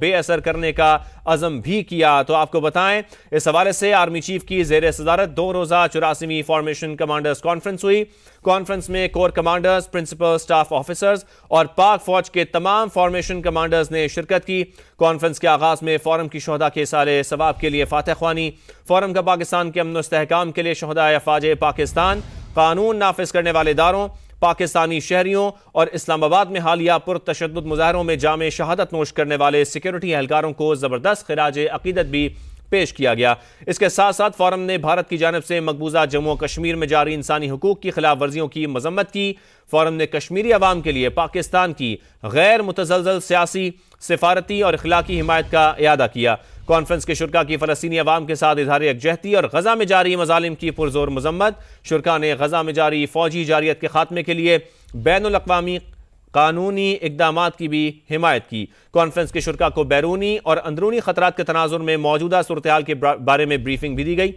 बेअसर करने का अजम भी किया तो आपको बताएं इस हवाले से आर्मी चीफ की जेर सदारत दो रोज़ा चौरासीवीं फॉर्मेशन कमांडर्स कॉन्फ्रेंस हुई कॉन्फ्रेंस में core commanders principal staff officers और पाक फौज के तमाम फॉर्मेशन कमांडर्स ने शिरकत की कॉन्फ्रेंस के आगाज में फॉरम की शहदा के सारे सवाब के लिए फातह खानी फॉरम का पाकिस्तान के अमन इसकाम के लिए शहदा फाज पाकिस्तान कानून नाफिज करने वाले इदारों पाकिस्तानी शहरियों और इस्लामाबाद में हालिया पुरतशद मुजाहरों में जाम शहादत नोश करने वाले सिक्योरिटी एहलकारों को ज़बरदस्त खराज अकीदत भी पेश किया गया इसके साथ साथ फोरम ने भारत की जानब से मकबूजा जम्मू कश्मीर में जारी इंसानी हकूक की खिलाफ वर्जियों की मजम्मत की फोरम ने कश्मीरी आवाम के लिए पाकिस्तान की गैर मुतजलजल सियासी सिफारती और अखलाकी हिमायत का अदा किया कॉन्फ्रेंस के शुरा की फलस्तनी अवाम के साथ इधारे यकजहती और गजा में जारी मजालिम की पुरजोर मजम्मत शुरा ने गजा में जारी फौजी जारियत के खात्मे के लिए बैन अवी कानूनी इकदाम की भी हिमायत की कॉन्फ्रेंस के शुरा को बैरूनी और अंदरूनी खतरा के तनाजुर में मौजूदा सूरत के बारे में ब्रीफिंग भी दी गई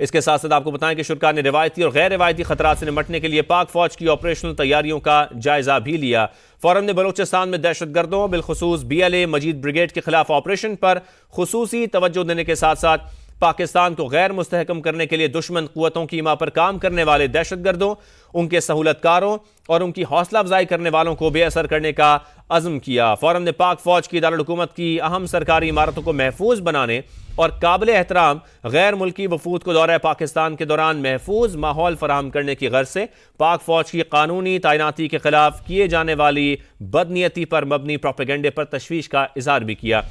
इसके साथ साथ आपको बताएं कि शुरा ने रिवायती और गैर रिवायती खतरा से निपटने के लिए पाक फौज की ऑपरेशनल तैयारियों का जायजा भी लिया फौरन ने बलोचिस्तान में दहशत गर्दों बिलखसूस B L A Majeed brigade के खिलाफ ऑपरेशन पर खसूसी तोज्जो देने के साथ साथ पाकिस्तान को गैर मुस्तकम करने के लिए दुश्मन कुतों की इमा पर काम करने वाले दहशत गर्दों उनके सहूलतकारों और उनकी हौसला अफजाई करने वालों को बेअसर करने का अज़म किया फौरन ने पाक फ़ौज की दारकूमत की अहम सरकारी इमारतों को महफूज बनाने और काबिल एहतराम गैर मुल्की वफूद को दौर पाकिस्तान के दौरान महफूज माहौल फराहम करने की गर्ज से पाक फ़ौज की कानूनी तैनाती के खिलाफ किए जाने वाली बदनीति पर मबनी प्रोपेगेंडे पर तशवीश का इजहार भी किया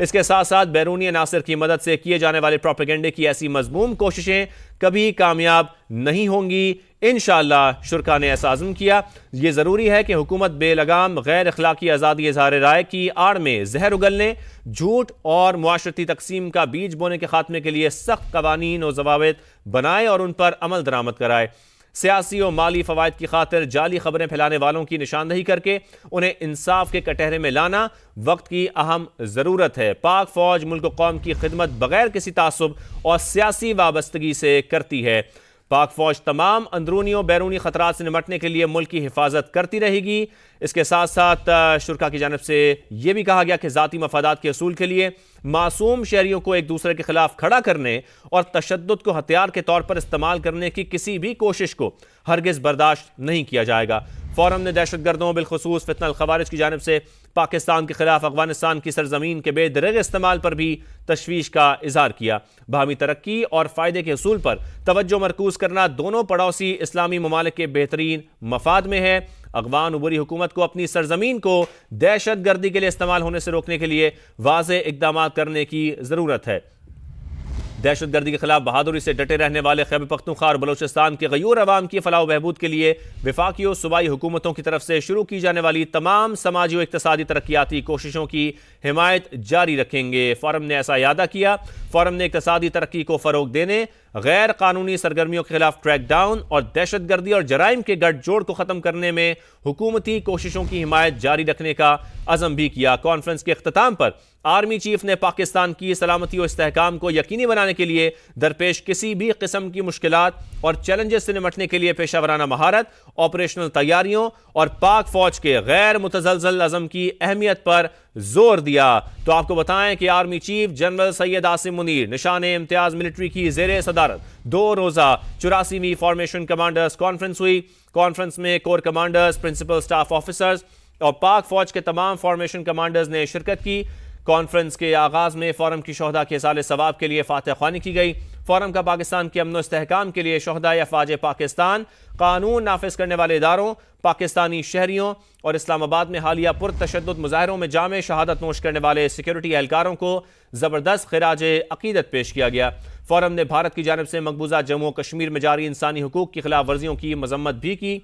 इसके साथ साथ बैरूनी अनासर की मदद से किए जाने वाले प्रोपेगेंडे की ऐसी मजमूम कोशिशें कभी कामयाब नहीं होंगी इन शुरा ने ऐसा आज़म किया ये ज़रूरी है कि हुकूमत बेलगाम गैर अखलाकी आज़ादी इजहार राय की आड़ में जहर उगलने झूठ और माशरती तकसीम का बीज बोने के खात्मे के लिए सख्त कवानीन और जवाब बनाए और उन पर अमल दरामद कराए सियासी और माली फवायद की खातिर जाली खबरें फैलाने वालों की निशानदही करके उन्हें इंसाफ के कटहरे में लाना वक्त की अहम ज़रूरत है पाक फौज मुल्क कौम की खिदमत बगैर किसी तसब और सियासी वाबस्तगी से करती है पाक फौज तमाम अंदरूनी और बैरूनी खतरा से निपटने के लिए मुल्क की हिफाजत करती रहेगी इसके साथ साथ शुरा की जानब से यह भी कहा गया कि जतीी मफादात के असूल के लिए मासूम शहरीों को एक दूसरे के खिलाफ खड़ा करने और तशद को हथियार के तौर पर इस्तेमाल करने की किसी भी कोशिश को हरगज़ बर्दाश्त नहीं किया जाएगा फोरम ने दहशत गर्दों बिलखसूस फितनल खबारज की जानब से पाकिस्तान के खिलाफ अफगानिस्तान की सरजमीन के बेदरग इस्तेमाल पर भी तशवीश का इजहार किया बाहमी तरक्की और फ़ायदे के असूल पर तोज्जो मरकूज करना दोनों पड़ोसी इस्लामी ममालिक के बेहतरीन मफाद में है अगवान उबरी हुकूमत को अपनी सरजमीन को दहशत गर्दी के लिए इस्तेमाल होने से रोकने के लिए वाज इकदाम करने की ज़रूरत है दहशत गर्दी के खिलाफ बहादुरी से डटे रहने वाले खैब पख्तूखा और बलोचिस्तान के गयूर आवाम की फलाह बहबूद के लिए विफाकी और सूबाई हुकूमतों की तरफ से शुरू की जाने वाली तमाम समाजी और इकतदी तरक्याती कोशिशों की हिमायत जारी रखेंगे फॉरम ने ऐसा अदा किया फॉरम ने इकतदी तरक्की को फ़रोग देने गैर कानूनी सरगर्मियों के खिलाफ ट्रैकडाउन और दहशतगर्दी और जराइम के गठजोड़ को ख़त्म करने में हुकूमती कोशिशों की हिमायत जारी रखने का अजम भी किया कॉन्फ्रेंस के अख्ताम पर आर्मी चीफ ने पाकिस्तान की सलामती और इसकाम को यकीनी बनाने के लिए दरपेश किसी भी किस्म की मुश्किल और चैलेंजेस से निमटने के लिए पेशा वराना महारत ऑपरेशनल तैयारियों और पाक फौज के गैर मुतजलजल अजम की अहमियत पर जोर दिया तो आपको बताएं कि army chief general Syed Asim Munir Nishan Imtiaz military की जेर सदार भारत दो रोजा चौरासीवीं फॉर्मेशन कमांडर्स कॉन्फ्रेंस हुई कॉन्फ्रेंस में core commanders principal staff officers और पाक फौज के तमाम फॉर्मेशन कमांडर्स ने शिरकत की कॉन्फ्रेंस के आगाज में फॉरम की शहदा के साल सवाब के लिए फातह खानी की गई फोरम का पाकिस्तान के अमन इसकाम के लिए शहदाय अफवाज पाकिस्तान कानून नाफिज करने वाले इदारों पाकिस्तानी शहरीों और इस्लामाबाद में हालिया पुरतशद मुजाहरों में जाम शहादत नोश करने वाले सिक्योरिटी एहलकारों को ज़बरदस्त खराज अकीदत पेश किया गया फोरम ने भारत की जानब से मकबूजा जम्मू कश्मीर में जारी इंसानी हकूक़ की खिलाफ वर्जियों की मजम्मत भी की